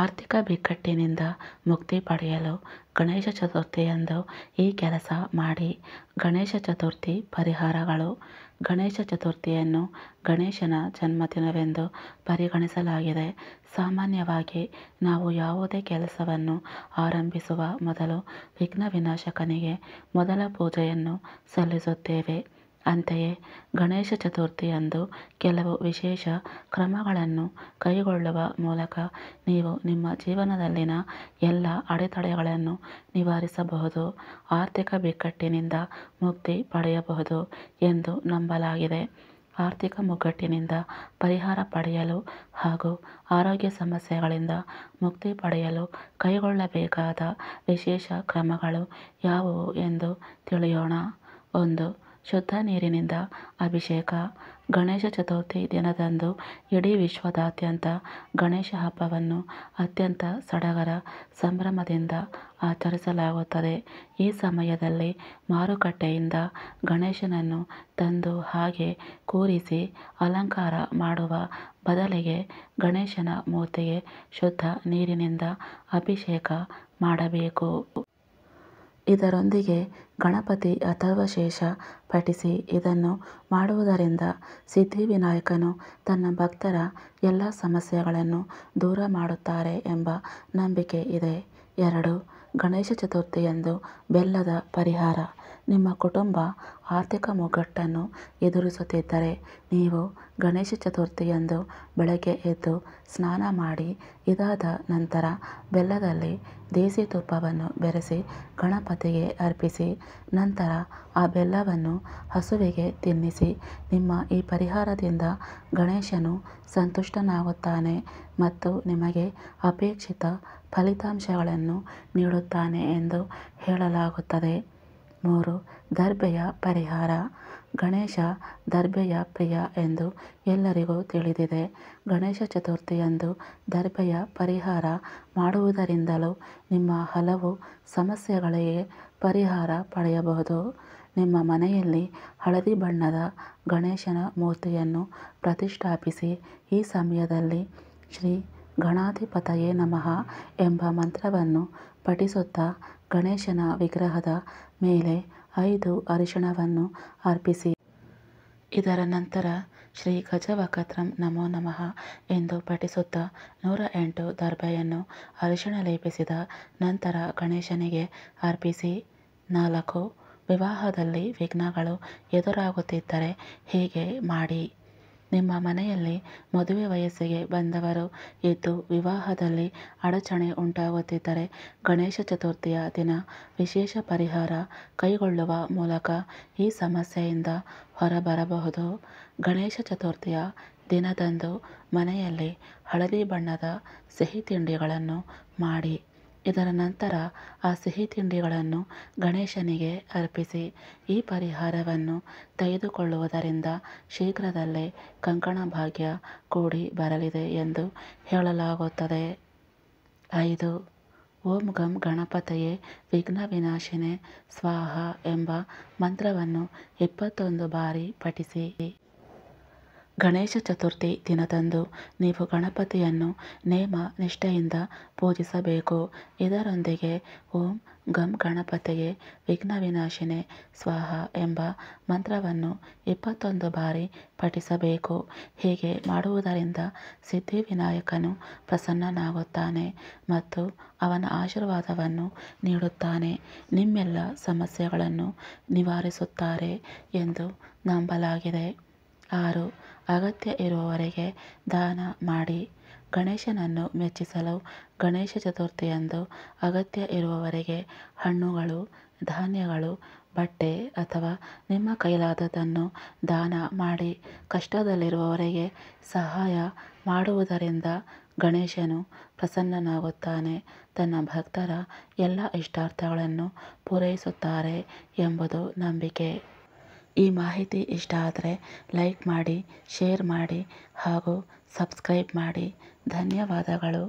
ಆರ್ಥಿಕ ಬಿಕ್ಕಟ್ಟಿನಿಂದ ಮುಕ್ತಿ ಪಡೆಯಲು ಗಣೇಶ ಚತುರ್ಥಿಯಂದು ಈ ಕೆಲಸ ಮಾಡಿ ಗಣೇಶ ಚತುರ್ಥಿ ಪರಿಹಾರಗಳು ಗಣೇಶ ಚತುರ್ಥಿಯನ್ನು ಗಣೇಶನ ಜನ್ಮದಿನವೆಂದು ಪರಿಗಣಿಸಲಾಗಿದೆ ಸಾಮಾನ್ಯವಾಗಿ ನಾವು ಯಾವುದೇ ಕೆಲಸವನ್ನು ಆರಂಭಿಸುವ ಮೊದಲು ವಿಘ್ನ ವಿನಾಶಕನಿಗೆ ಮೊದಲ ಪೂಜೆಯನ್ನು ಸಲ್ಲಿಸುತ್ತೇವೆ ಅಂತೆಯೇ ಗಣೇಶ ಚತುರ್ಥಿಯಂದು ಕೆಲವು ವಿಶೇಷ ಕ್ರಮಗಳನ್ನು ಕೈಗೊಳ್ಳುವ ಮೂಲಕ ನೀವು ನಿಮ್ಮ ಜೀವನದಲ್ಲಿನ ಎಲ್ಲ ಅಡೆತಡೆಗಳನ್ನು ನಿವಾರಿಸಬಹುದು ಆರ್ಥಿಕ ಬಿಕ್ಕಟ್ಟಿನಿಂದ ಮುಕ್ತಿ ಪಡೆಯಬಹುದು ಎಂದು ನಂಬಲಾಗಿದೆ ಆರ್ಥಿಕ ಮುಗ್ಗಟ್ಟಿನಿಂದ ಪರಿಹಾರ ಪಡೆಯಲು ಹಾಗೂ ಆರೋಗ್ಯ ಸಮಸ್ಯೆಗಳಿಂದ ಮುಕ್ತಿ ಪಡೆಯಲು ಕೈಗೊಳ್ಳಬೇಕಾದ ವಿಶೇಷ ಕ್ರಮಗಳು ಯಾವುವು ಎಂದು ತಿಳಿಯೋಣ ಒಂದು ಶುದ್ಧ ನೀರಿನಿಂದ ಅಭಿಷೇಕ ಗಣೇಶ ಚತುರ್ಥಿ ದಿನದಂದು ಇಡೀ ವಿಶ್ವದಾದ್ಯಂತ ಗಣೇಶ ಹಬ್ಬವನ್ನು ಅತ್ಯಂತ ಸಡಗರ ಸಂಭ್ರಮದಿಂದ ಆಚರಿಸಲಾಗುತ್ತದೆ ಈ ಸಮಯದಲ್ಲಿ ಮಾರುಕಟ್ಟೆಯಿಂದ ಗಣೇಶನನ್ನು ತಂದು ಹಾಗೆ ಕೂರಿಸಿ ಅಲಂಕಾರ ಮಾಡುವ ಬದಲಿಗೆ ಗಣೇಶನ ಮೂರ್ತಿಗೆ ಶುದ್ಧ ನೀರಿನಿಂದ ಅಭಿಷೇಕ ಮಾಡಬೇಕು ಇದರೊಂದಿಗೆ ಗಣಪತಿ ಅಥರ್ವಶೇಷ ಪಠಿಸಿ ಇದನ್ನು ಮಾಡುವುದರಿಂದ ಸಿದ್ಧಿವಿನಾಯಕನು ತನ್ನ ಭಕ್ತರ ಎಲ್ಲ ಸಮಸ್ಯೆಗಳನ್ನು ದೂರ ಮಾಡುತ್ತಾರೆ ಎಂಬ ನಂಬಿಕೆ ಇದೆ ಎರಡು ಗಣೇಶ ಚತುರ್ಥಿಯಂದು ಬೆಲ್ಲದ ಪರಿಹಾರ ನಿಮ್ಮ ಕುಟುಂಬ ಆರ್ಥಿಕ ಮುಗ್ಗಟ್ಟನ್ನು ಎದುರಿಸುತ್ತಿದ್ದರೆ ನೀವು ಗಣೇಶ ಚತುರ್ಥಿಯಂದು ಬೆಳಗ್ಗೆ ಎದ್ದು ಸ್ನಾನ ಮಾಡಿ ಇದಾದ ನಂತರ ಬೆಲ್ಲದಲ್ಲಿ ದೇಸಿ ತುಪ್ಪವನ್ನು ಬೆರೆಸಿ ಗಣಪತಿಗೆ ಅರ್ಪಿಸಿ ನಂತರ ಆ ಬೆಲ್ಲವನ್ನು ಹಸುವಿಗೆ ತಿನ್ನಿಸಿ ನಿಮ್ಮ ಈ ಪರಿಹಾರದಿಂದ ಗಣೇಶನು ಸಂತುಷ್ಟನಾಗುತ್ತಾನೆ ಮತ್ತು ನಿಮಗೆ ಅಪೇಕ್ಷಿತ ಫಲಿತಾಂಶಗಳನ್ನು ನೀಡುತ್ತಾನೆ ಎಂದು ಹೇಳಲಾಗುತ್ತದೆ ಮೂರು ದರ್ಬೆಯ ಪರಿಹಾರ ಗಣೇಶ ದರ್ಬೆಯ ಪ್ರಿಯ ಎಂದು ಎಲ್ಲರಿಗೂ ತಿಳಿದಿದೆ ಗಣೇಶ ಚತುರ್ಥಿಯಂದು ದರ್ಬೆಯ ಪರಿಹಾರ ಮಾಡುವುದರಿಂದಲೂ ನಿಮ್ಮ ಹಲವು ಸಮಸ್ಯೆಗಳಿಗೆ ಪರಿಹಾರ ಪಡೆಯಬಹುದು ನಿಮ್ಮ ಮನೆಯಲ್ಲಿ ಹಳದಿ ಬಣ್ಣದ ಗಣೇಶನ ಮೂರ್ತಿಯನ್ನು ಪ್ರತಿಷ್ಠಾಪಿಸಿ ಈ ಸಮಯದಲ್ಲಿ ಶ್ರೀ ಗಣಾಧಿಪತಯೇ ನಮಃ ಎಂಬ ಮಂತ್ರವನ್ನು ಪಠಿಸುತ್ತಾ ಗಣೇಶನ ವಿಗ್ರಹದ ಮೇಲೆ ಐದು ಅರಿಶಿಣವನ್ನು ಅರ್ಪಿಸಿ ಇದರ ನಂತರ ಶ್ರೀ ಗಜವಕತ್ರಂ ನಮೋ ನಮಃ ಎಂದು ಪಠಿಸುತ್ತ ನೂರ ಎಂಟು ದರ್ಬೆಯನ್ನು ಅರಿಶಿಣ ಲೇಪಿಸಿದ ನಂತರ ಗಣೇಶನಿಗೆ ಅರ್ಪಿಸಿ ನಾಲ್ಕು ವಿವಾಹದಲ್ಲಿ ವಿಘ್ನಗಳು ಎದುರಾಗುತ್ತಿದ್ದರೆ ಹೀಗೆ ಮಾಡಿ ನಿಮ್ಮ ಮನೆಯಲ್ಲಿ ಮದುವೆ ವಯಸ್ಸಿಗೆ ಬಂದವರು ಇದ್ದು ವಿವಾಹದಲ್ಲಿ ಅಡಚಣೆ ಉಂಟಾಗುತ್ತಿದ್ದರೆ ಗಣೇಶ ಚತುರ್ಥಿಯ ದಿನ ವಿಶೇಷ ಪರಿಹಾರ ಕೈಗೊಳ್ಳುವ ಮೂಲಕ ಈ ಸಮಸ್ಯೆಯಿಂದ ಹೊರಬರಬಹುದು ಗಣೇಶ ಚತುರ್ಥಿಯ ದಿನದಂದು ಮನೆಯಲ್ಲಿ ಹಳದಿ ಬಣ್ಣದ ಸಿಹಿ ತಿಂಡಿಗಳನ್ನು ಮಾಡಿ ಇದರ ನಂತರ ಆ ಸಿಹಿ ತಿಂಡಿಗಳನ್ನು ಗಣೇಶನಿಗೆ ಅರ್ಪಿಸಿ ಈ ಪರಿಹಾರವನ್ನು ತೆಗೆದುಕೊಳ್ಳುವುದರಿಂದ ಶೀಘ್ರದಲ್ಲೇ ಕಂಕಣ ಭಾಗ್ಯ ಕೂಡಿ ಬರಲಿದೆ ಎಂದು ಹೇಳಲಾಗುತ್ತದೆ ಐದು ಓಂ ಗಂ ಗಣಪತಯೇ ವಿಘ್ನ ವಿನಾಶಿನೇ ಸ್ವಾಹ ಎಂಬ ಮಂತ್ರವನ್ನು ಇಪ್ಪತ್ತೊಂದು ಬಾರಿ ಪಠಿಸಿ ಗಣೇಶ ಚತುರ್ಥಿ ದಿನದಂದು ನೀವು ಗಣಪತಿಯನ್ನು ನೇಮ ನಿಷ್ಠೆಯಿಂದ ಪೂಜಿಸಬೇಕು ಇದರೊಂದಿಗೆ ಓಂ ಗಂ ಗಣಪತಿಗೆ ವಿಘ್ನ ವಿನಾಶಿನೆ ಸ್ವಾಹ ಎಂಬ ಮಂತ್ರವನ್ನು ಇಪ್ಪತ್ತೊಂದು ಬಾರಿ ಪಠಿಸಬೇಕು ಹೀಗೆ ಮಾಡುವುದರಿಂದ ಸಿದ್ಧಿವಿನಾಯಕನು ಪ್ರಸನ್ನನಾಗುತ್ತಾನೆ ಮತ್ತು ಅವನ ಆಶೀರ್ವಾದವನ್ನು ನೀಡುತ್ತಾನೆ ನಿಮ್ಮೆಲ್ಲ ಸಮಸ್ಯೆಗಳನ್ನು ನಿವಾರಿಸುತ್ತಾರೆ ಎಂದು ನಂಬಲಾಗಿದೆ ಆರು ಅಗತ್ಯ ಇರುವವರೆಗೆ ದಾನ ಮಾಡಿ ಗಣೇಶನನ್ನು ಮೆಚ್ಚಿಸಲು ಗಣೇಶ ಚತುರ್ಥಿಯಂದು ಅಗತ್ಯ ಇರುವವರೆಗೆ ಹಣ್ಣುಗಳು ಧಾನ್ಯಗಳು ಬಟ್ಟೆ ಅಥವಾ ನಿಮ್ಮ ಕೈಲಾದದ್ದನ್ನು ದಾನ ಮಾಡಿ ಕಷ್ಟದಲ್ಲಿರುವವರಿಗೆ ಸಹಾಯ ಮಾಡುವುದರಿಂದ ಗಣೇಶನು ಪ್ರಸನ್ನನಾಗುತ್ತಾನೆ ತನ್ನ ಭಕ್ತರ ಎಲ್ಲ ಇಷ್ಟಾರ್ಥಗಳನ್ನು ಪೂರೈಸುತ್ತಾರೆ ಎಂಬುದು ನಂಬಿಕೆ ಈ ಮಾಹಿತಿ ಇಷ್ಟ ಆದರೆ ಲೈಕ್ ಮಾಡಿ ಶೇರ್ ಮಾಡಿ ಹಾಗೂ ಸಬ್ಸ್ಕ್ರೈಬ್ ಮಾಡಿ ಧನ್ಯವಾದಗಳು